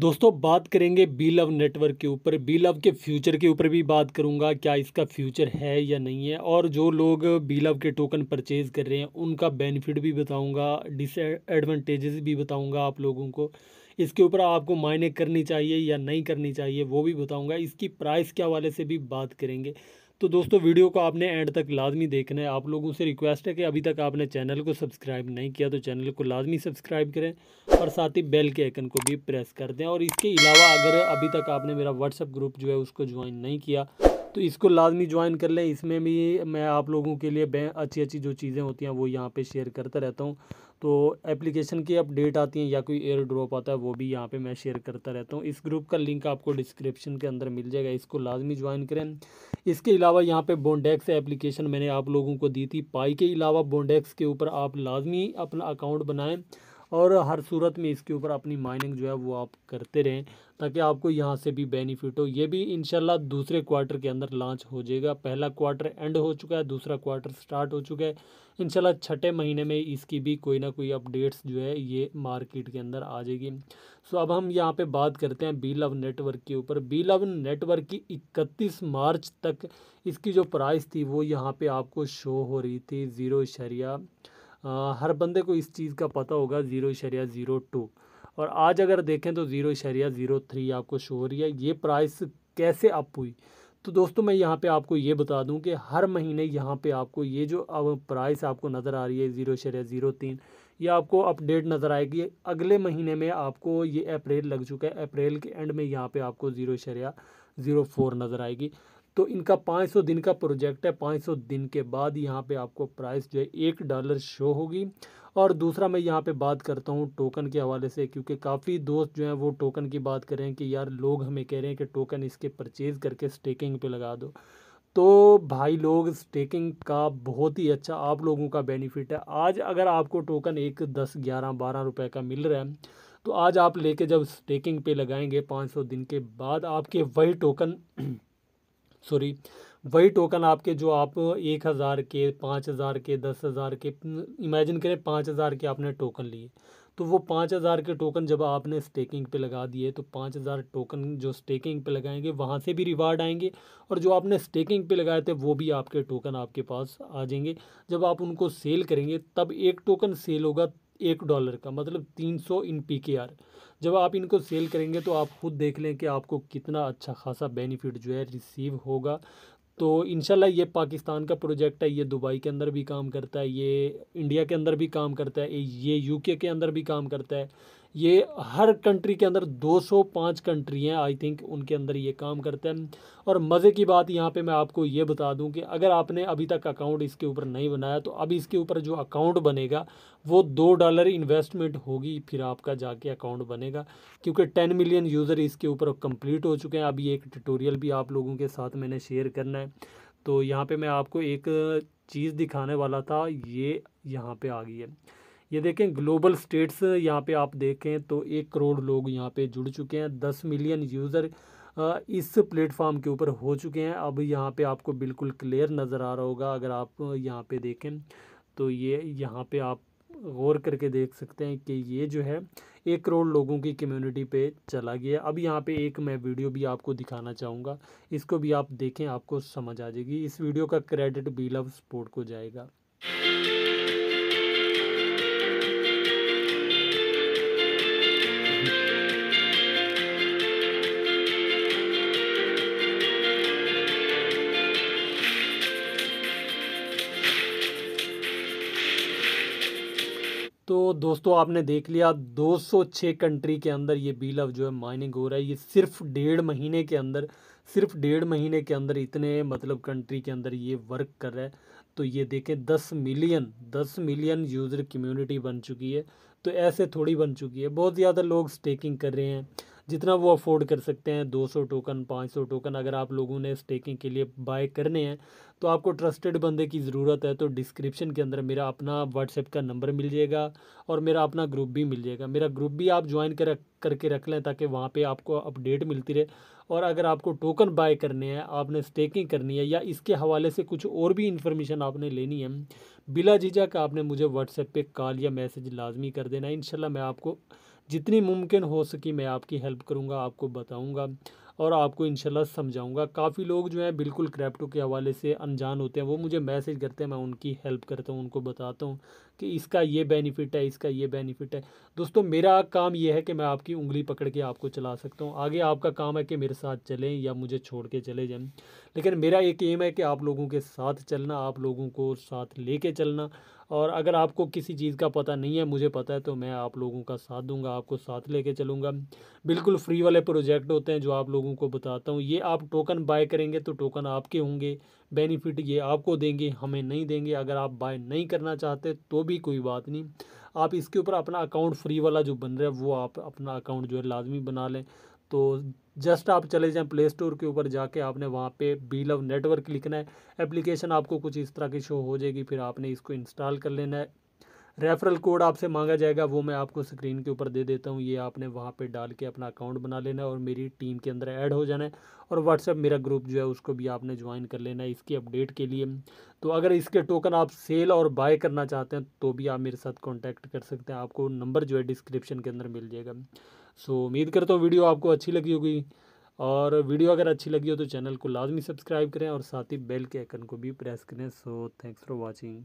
दोस्तों बात करेंगे बी लव नेटवर्क के ऊपर बी लव के फ्यूचर के ऊपर भी बात करूंगा क्या इसका फ्यूचर है या नहीं है और जो लोग बी लव के टोकन परचेज कर रहे हैं उनका बेनिफिट भी बताऊंगा डिसएडवांटेजेस भी बताऊंगा आप लोगों को इसके ऊपर आपको मायने करनी चाहिए या नहीं करनी चाहिए वो भी बताऊंगा इसकी प्राइस के हवाले से भी बात करेंगे तो दोस्तों वीडियो को आपने एंड तक लाजमी देखना है आप लोगों से रिक्वेस्ट है कि अभी तक आपने चैनल को सब्सक्राइब नहीं किया तो चैनल को लाजमी सब्सक्राइब करें और साथ ही बेल के आइकन को भी प्रेस कर दें और इसके अलावा अगर अभी तक आपने मेरा व्हाट्सअप ग्रुप जो है उसको ज्वाइन नहीं किया तो इसको लाजमी ज्वाइन कर लें इसमें भी मैं आप लोगों के लिए अच्छी अच्छी जो चीज़ें होती हैं वो यहाँ पे शेयर करता रहता हूँ तो एप्लीकेशन की अपडेट आती हैं या कोई एयर ड्रॉप आता है वो भी यहाँ पे मैं शेयर करता रहता हूँ इस ग्रुप का लिंक आपको डिस्क्रिप्शन के अंदर मिल जाएगा इसको लाजमी ज्वाइन करें इसके अलावा यहाँ पे बोंडेक्स एप्लीकेशन मैंने आप लोगों को दी थी पाई के अलावा बोंडेक्स के ऊपर आप लाजमी अपना अकाउंट बनाएँ और हर सूरत में इसके ऊपर अपनी माइनिंग जो है वो आप करते रहें ताकि आपको यहाँ से भी बेनिफिट हो ये भी इनशाला दूसरे क्वार्टर के अंदर लॉन्च हो जाएगा पहला क्वार्टर एंड हो चुका है दूसरा क्वार्टर स्टार्ट हो चुका है इनशाला छठे महीने में इसकी भी कोई ना कोई अपडेट्स जो है ये मार्केट के अंदर आ जाएगी सो अब हम यहाँ पे बात करते हैं बी लव नेटवर्क के ऊपर बी लव नेटवर्क की इकतीस मार्च तक इसकी जो प्राइस थी वो यहाँ पे आपको शो हो रही थी ज़ीरो शरिया हर बंदे को इस चीज़ का पता होगा ज़ीरो इशरिया ज़ीरो टू और आज अगर देखें तो ज़ीरो इशरिया ज़ीरो थ्री आपको शो हो रही है ये प्राइस कैसे अप हुई तो दोस्तों मैं यहाँ पे आपको ये बता दूँ कि हर महीने यहाँ पे आपको ये जो अब प्राइस आपको नज़र आ रही है ज़ीरो शरिया ज़ीरो तीन ये आपको अपडेट नज़र आएगी अगले महीने में आपको ये अप्रैल लग चुका है अप्रैल के एंड में यहाँ पर आपको ज़ीरो शरिया ज़ीरो फोर नज़र आएगी तो इनका 500 दिन का प्रोजेक्ट है 500 दिन के बाद यहाँ पे आपको प्राइस जो है एक डॉलर शो होगी और दूसरा मैं यहाँ पे बात करता हूँ टोकन के हवाले से क्योंकि काफ़ी दोस्त जो हैं वो टोकन की बात कर रहे हैं कि यार लोग हमें कह रहे हैं कि टोकन इसके परचेज़ करके स्टेकिंग पे लगा दो तो भाई लोग स्टेकिंग का बहुत ही अच्छा आप लोगों का बेनिफिट है आज अगर आपको टोकन एक दस ग्यारह बारह रुपये का मिल रहा है तो आज आप लेके जब स्टेकिंग पे लगाएंगे 500 दिन के बाद आपके वही टोकन सॉरी वही टोकन आपके जो आप एक हज़ार के पाँच हज़ार के दस हज़ार के इमेजिन करें पाँच हज़ार के आपने टोकन लिए तो वो पाँच हज़ार के टोकन जब आपने स्टेकिंग पे लगा दिए तो पाँच हज़ार टोकन जो स्टेकिंग पे लगाएंगे वहाँ से भी रिवार्ड आएंगे और जो आपने स्टेकिंग पे लगाए थे वो भी आपके टोकन आपके पास आ जाएंगे जब आप उनको सेल करेंगे तब एक टोकन सेल होगा एक डॉलर का मतलब तीन सौ इन पी के आर जब आप इनको सेल करेंगे तो आप खुद देख लें कि आपको कितना अच्छा खासा बेनिफिट जो है रिसीव होगा तो इन ये पाकिस्तान का प्रोजेक्ट है ये दुबई के अंदर भी काम करता है ये इंडिया के अंदर भी काम करता है ये यूके के अंदर भी काम करता है ये हर कंट्री के अंदर 205 कंट्री हैं आई थिंक उनके अंदर ये काम करते हैं और मज़े की बात यहाँ पे मैं आपको ये बता दूँ कि अगर आपने अभी तक अकाउंट इसके ऊपर नहीं बनाया तो अभी इसके ऊपर जो अकाउंट बनेगा वो दो डॉलर इन्वेस्टमेंट होगी फिर आपका जाके अकाउंट बनेगा क्योंकि टेन मिलियन यूज़र इसके ऊपर कंप्लीट हो चुके हैं अभी एक ट्यूटोरियल भी आप लोगों के साथ मैंने शेयर करना है तो यहाँ पर मैं आपको एक चीज़ दिखाने वाला था ये यहाँ पर आ गई है ये देखें ग्लोबल स्टेट्स यहाँ पे आप देखें तो एक करोड़ लोग यहाँ पे जुड़ चुके हैं दस मिलियन यूज़र इस प्लेटफॉर्म के ऊपर हो चुके हैं अब यहाँ पे आपको बिल्कुल क्लियर नज़र आ रहा होगा अगर आप यहाँ पे देखें तो ये यहाँ पे आप गौर करके देख सकते हैं कि ये जो है एक करोड़ लोगों की कम्यूनिटी पर चला गया अब यहाँ पर एक मैं वीडियो भी आपको दिखाना चाहूँगा इसको भी आप देखें आपको समझ आ जाएगी इस वीडियो का क्रेडिट बी लव स्पोर्ट को जाएगा दोस्तों आपने देख लिया 206 कंट्री के अंदर ये बिल बीलव जो है माइनिंग हो रहा है ये सिर्फ डेढ़ महीने के अंदर सिर्फ डेढ़ महीने के अंदर इतने मतलब कंट्री के अंदर ये वर्क कर रहा है तो ये देखें 10 मिलियन 10 मिलियन यूज़र कम्युनिटी बन चुकी है तो ऐसे थोड़ी बन चुकी है बहुत ज़्यादा लोग स्टेकिंग कर रहे हैं जितना वो अफोर्ड कर सकते हैं 200 टोकन 500 टोकन अगर आप लोगों ने स्टेकिंग के लिए बाय करने हैं तो आपको ट्रस्टेड बंदे की ज़रूरत है तो डिस्क्रिप्शन के अंदर मेरा अपना व्हाट्सएप का नंबर मिल जाएगा और मेरा अपना ग्रुप भी मिल जाएगा मेरा ग्रुप भी आप ज्वाइन कर करके रख लें ताकि वहाँ पे आपको अपडेट मिलती रहे और अगर आपको टोकन बाय करने हैं आपने स्टेकिंग करनी है या इसके हवाले से कुछ और भी इन्फॉर्मेशन आपने लेनी है बिला जीजा का आपने मुझे व्हाट्सएप पर कॉल या मैसेज लाजमी कर देना है मैं आपको जितनी मुमकिन हो सकी मैं आपकी हेल्प करूँगा आपको बताऊँगा और आपको इनशाला समझाऊंगा काफ़ी लोग जो है बिल्कुल क्रैप्टो के हवाले से अनजान होते हैं वो मुझे मैसेज करते हैं मैं उनकी हेल्प करता हूँ उनको बताता हूँ कि इसका ये बेनिफिट है इसका ये बेनिफिट है दोस्तों मेरा काम यह है कि मैं आपकी उंगली पकड़ के आपको चला सकता हूँ आगे आपका काम है कि मेरे साथ चलें या मुझे छोड़ के चले जाएँ लेकिन मेरा एक एम है कि आप लोगों के साथ चलना आप लोगों को साथ ले चलना और अगर आपको किसी चीज़ का पता नहीं है मुझे पता है तो मैं आप लोगों का साथ दूंगा आपको साथ लेके चलूंगा बिल्कुल फ्री वाले प्रोजेक्ट होते हैं जो आप लोग लोगों को बताता हूँ ये आप टोकन बाय करेंगे तो टोकन आपके होंगे बेनिफिट ये आपको देंगे हमें नहीं देंगे अगर आप बाय नहीं करना चाहते तो भी कोई बात नहीं आप इसके ऊपर अपना अकाउंट फ्री वाला जो बन रहा है वो आप अपना अकाउंट जो है लाजमी बना लें तो जस्ट आप चले जाएं प्ले स्टोर के ऊपर जाके आपने वहाँ पे बी लव नेटवर्क लिखना है एप्लीकेशन आपको कुछ इस तरह की शो हो जाएगी फिर आपने इसको इंस्टॉल कर लेना है रेफरल कोड आपसे मांगा जाएगा वो मैं आपको स्क्रीन के ऊपर दे देता हूँ ये आपने वहाँ पे डाल के अपना अकाउंट बना लेना है और मेरी टीम के अंदर ऐड हो जाना है और व्हाट्सएप मेरा ग्रुप जो है उसको भी आपने ज्वाइन कर लेना है इसकी अपडेट के लिए तो अगर इसके टोकन आप सेल और बाय करना चाहते हैं तो भी आप मेरे साथ कॉन्टैक्ट कर सकते हैं आपको नंबर जो है डिस्क्रिप्शन के अंदर मिल जाएगा सो उम्मीद करता हूँ वीडियो आपको अच्छी लगी होगी और वीडियो अगर अच्छी लगी हो तो चैनल को लाजमी सब्सक्राइब करें और साथ ही बेल के आइकन को भी प्रेस करें सो थैंक्स फॉर वॉचिंग